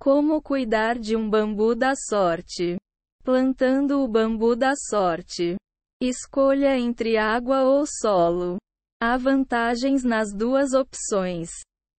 Como cuidar de um bambu da sorte? Plantando o bambu da sorte. Escolha entre água ou solo. Há vantagens nas duas opções.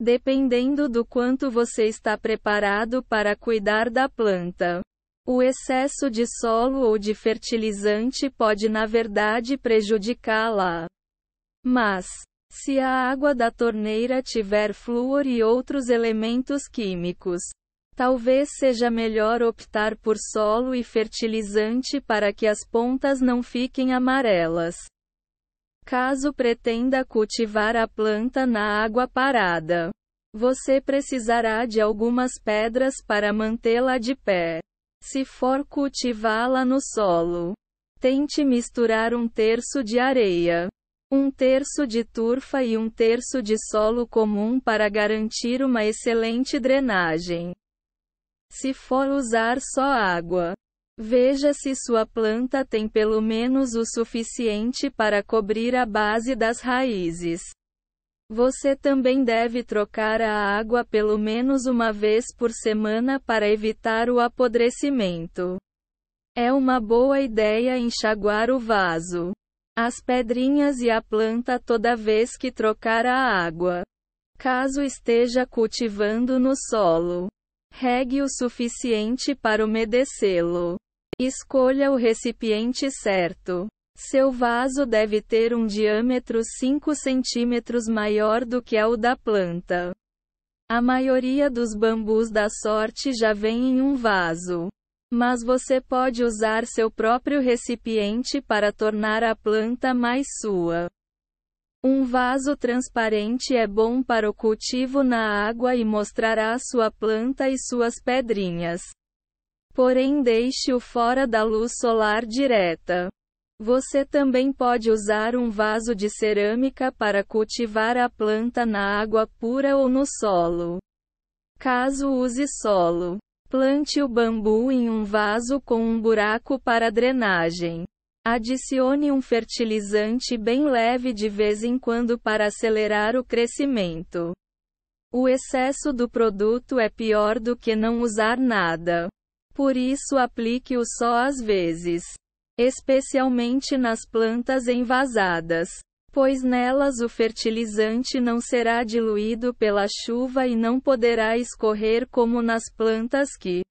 Dependendo do quanto você está preparado para cuidar da planta. O excesso de solo ou de fertilizante pode, na verdade, prejudicá-la. Mas, se a água da torneira tiver flúor e outros elementos químicos, Talvez seja melhor optar por solo e fertilizante para que as pontas não fiquem amarelas. Caso pretenda cultivar a planta na água parada, você precisará de algumas pedras para mantê-la de pé. Se for cultivá-la no solo, tente misturar um terço de areia, um terço de turfa e um terço de solo comum para garantir uma excelente drenagem. Se for usar só água, veja se sua planta tem pelo menos o suficiente para cobrir a base das raízes. Você também deve trocar a água pelo menos uma vez por semana para evitar o apodrecimento. É uma boa ideia enxaguar o vaso, as pedrinhas e a planta toda vez que trocar a água. Caso esteja cultivando no solo, Regue o suficiente para umedecê-lo. Escolha o recipiente certo. Seu vaso deve ter um diâmetro 5 centímetros maior do que o da planta. A maioria dos bambus da sorte já vem em um vaso. Mas você pode usar seu próprio recipiente para tornar a planta mais sua. Um vaso transparente é bom para o cultivo na água e mostrará sua planta e suas pedrinhas. Porém, deixe-o fora da luz solar direta. Você também pode usar um vaso de cerâmica para cultivar a planta na água pura ou no solo. Caso use solo, plante o bambu em um vaso com um buraco para drenagem. Adicione um fertilizante bem leve de vez em quando para acelerar o crescimento. O excesso do produto é pior do que não usar nada. Por isso, aplique-o só às vezes, especialmente nas plantas envasadas, pois nelas o fertilizante não será diluído pela chuva e não poderá escorrer como nas plantas que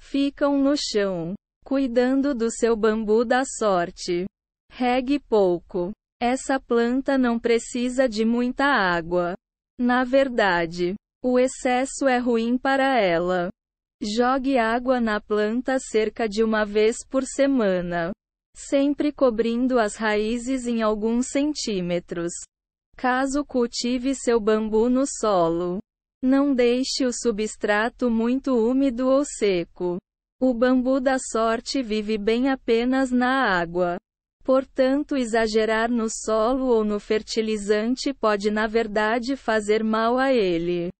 ficam no chão. Cuidando do seu bambu da sorte. Regue pouco. Essa planta não precisa de muita água. Na verdade, o excesso é ruim para ela. Jogue água na planta cerca de uma vez por semana, sempre cobrindo as raízes em alguns centímetros. Caso cultive seu bambu no solo, não deixe o substrato muito úmido ou seco. O bambu da sorte vive bem apenas na água. Portanto, exagerar no solo ou no fertilizante pode, na verdade, fazer mal a ele.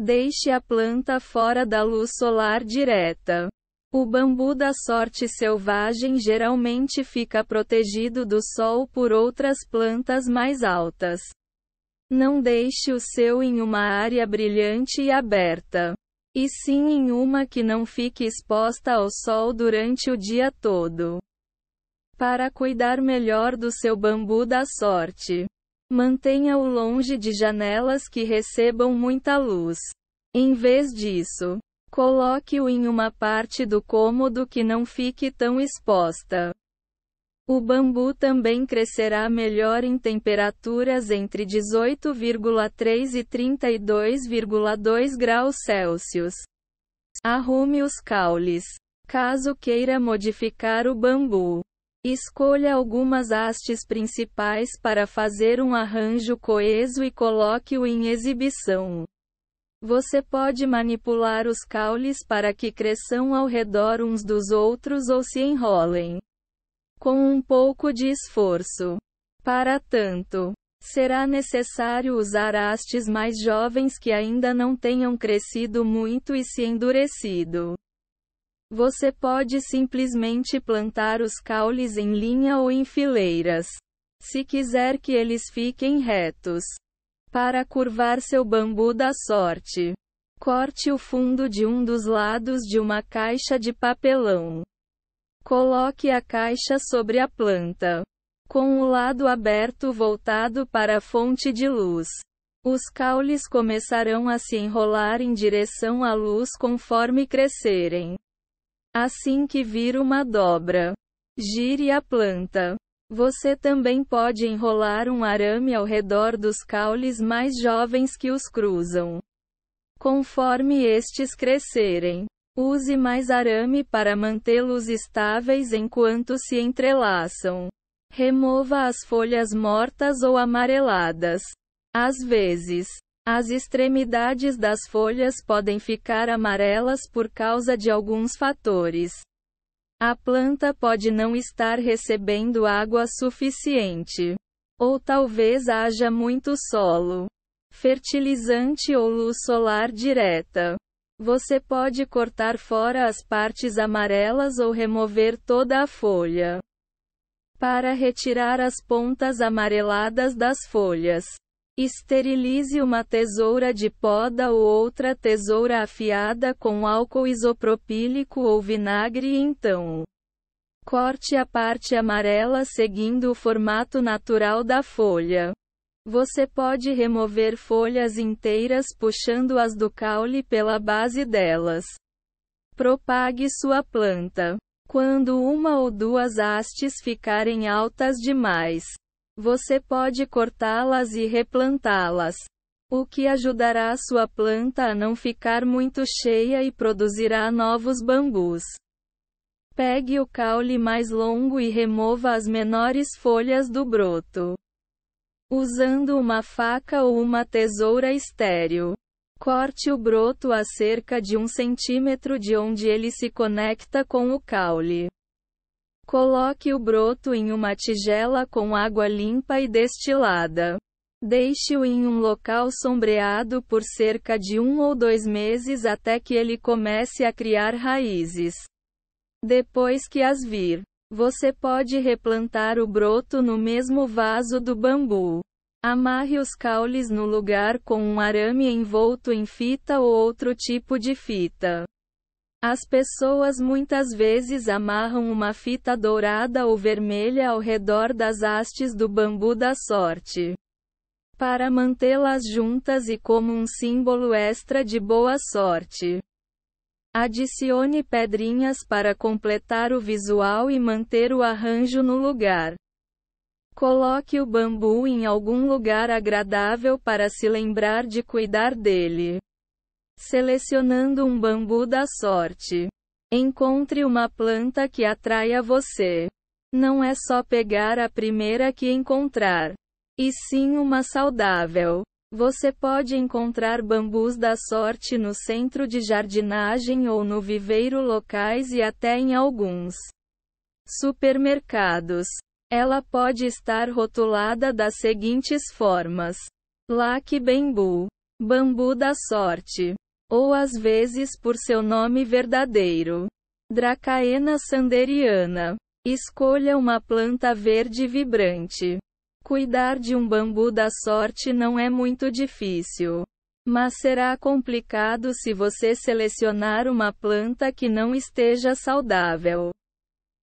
Deixe a planta fora da luz solar direta. O bambu da sorte selvagem geralmente fica protegido do sol por outras plantas mais altas. Não deixe o seu em uma área brilhante e aberta. E sim em uma que não fique exposta ao sol durante o dia todo. Para cuidar melhor do seu bambu da sorte, mantenha-o longe de janelas que recebam muita luz. Em vez disso, coloque-o em uma parte do cômodo que não fique tão exposta. O bambu também crescerá melhor em temperaturas entre 18,3 e 32,2 graus Celsius. Arrume os caules. Caso queira modificar o bambu, escolha algumas hastes principais para fazer um arranjo coeso e coloque-o em exibição. Você pode manipular os caules para que cresçam ao redor uns dos outros ou se enrolem. Com um pouco de esforço. Para tanto, será necessário usar hastes mais jovens que ainda não tenham crescido muito e se endurecido. Você pode simplesmente plantar os caules em linha ou em fileiras. Se quiser que eles fiquem retos. Para curvar seu bambu da sorte, corte o fundo de um dos lados de uma caixa de papelão. Coloque a caixa sobre a planta. Com o lado aberto voltado para a fonte de luz. Os caules começarão a se enrolar em direção à luz conforme crescerem. Assim que vir uma dobra, gire a planta. Você também pode enrolar um arame ao redor dos caules mais jovens que os cruzam. Conforme estes crescerem, Use mais arame para mantê-los estáveis enquanto se entrelaçam. Remova as folhas mortas ou amareladas. Às vezes, as extremidades das folhas podem ficar amarelas por causa de alguns fatores. A planta pode não estar recebendo água suficiente. Ou talvez haja muito solo, fertilizante ou luz solar direta. Você pode cortar fora as partes amarelas ou remover toda a folha. Para retirar as pontas amareladas das folhas, esterilize uma tesoura de poda ou outra tesoura afiada com álcool isopropílico ou vinagre e então corte a parte amarela seguindo o formato natural da folha. Você pode remover folhas inteiras puxando-as do caule pela base delas. Propague sua planta. Quando uma ou duas hastes ficarem altas demais, você pode cortá-las e replantá-las, o que ajudará sua planta a não ficar muito cheia e produzirá novos bambus. Pegue o caule mais longo e remova as menores folhas do broto. Usando uma faca ou uma tesoura estéril. Corte o broto a cerca de um centímetro de onde ele se conecta com o caule. Coloque o broto em uma tigela com água limpa e destilada. Deixe-o em um local sombreado por cerca de um ou dois meses até que ele comece a criar raízes. Depois que as vir, você pode replantar o broto no mesmo vaso do bambu. Amarre os caules no lugar com um arame envolto em fita ou outro tipo de fita. As pessoas muitas vezes amarram uma fita dourada ou vermelha ao redor das hastes do bambu da sorte. Para mantê-las juntas e como um símbolo extra de boa sorte. Adicione pedrinhas para completar o visual e manter o arranjo no lugar. Coloque o bambu em algum lugar agradável para se lembrar de cuidar dele. Selecionando um bambu da sorte. Encontre uma planta que atraia você. Não é só pegar a primeira que encontrar, e sim uma saudável. Você pode encontrar bambus da sorte no centro de jardinagem ou no viveiro locais e até em alguns supermercados. Ela pode estar rotulada das seguintes formas: Lac Bambu, Bambu da Sorte, ou às vezes por seu nome verdadeiro, Dracaena sanderiana. Escolha uma planta verde vibrante Cuidar de um bambu da sorte não é muito difícil. Mas será complicado se você selecionar uma planta que não esteja saudável.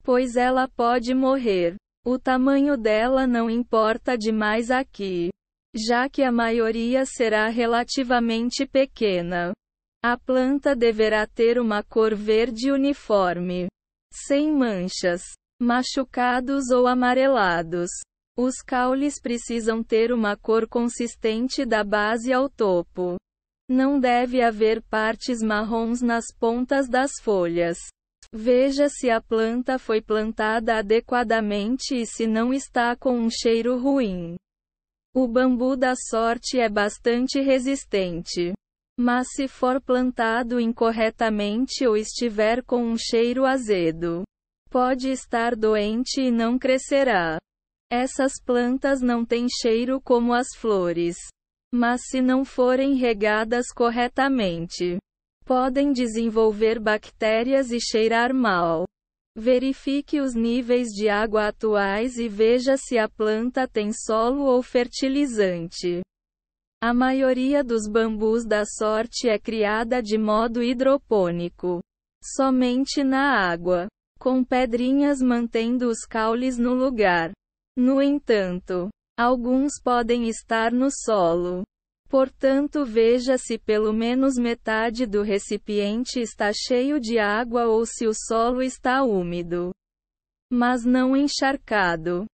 Pois ela pode morrer. O tamanho dela não importa demais aqui, já que a maioria será relativamente pequena. A planta deverá ter uma cor verde uniforme, sem manchas, machucados ou amarelados. Os caules precisam ter uma cor consistente da base ao topo. Não deve haver partes marrons nas pontas das folhas. Veja se a planta foi plantada adequadamente e se não está com um cheiro ruim. O bambu da sorte é bastante resistente. Mas se for plantado incorretamente ou estiver com um cheiro azedo, pode estar doente e não crescerá. Essas plantas não têm cheiro como as flores. Mas se não forem regadas corretamente, podem desenvolver bactérias e cheirar mal. Verifique os níveis de água atuais e veja se a planta tem solo ou fertilizante. A maioria dos bambus da sorte é criada de modo hidropônico, somente na água, com pedrinhas mantendo os caules no lugar. No entanto, alguns podem estar no solo. Portanto, veja se pelo menos metade do recipiente está cheio de água ou se o solo está úmido, mas não encharcado.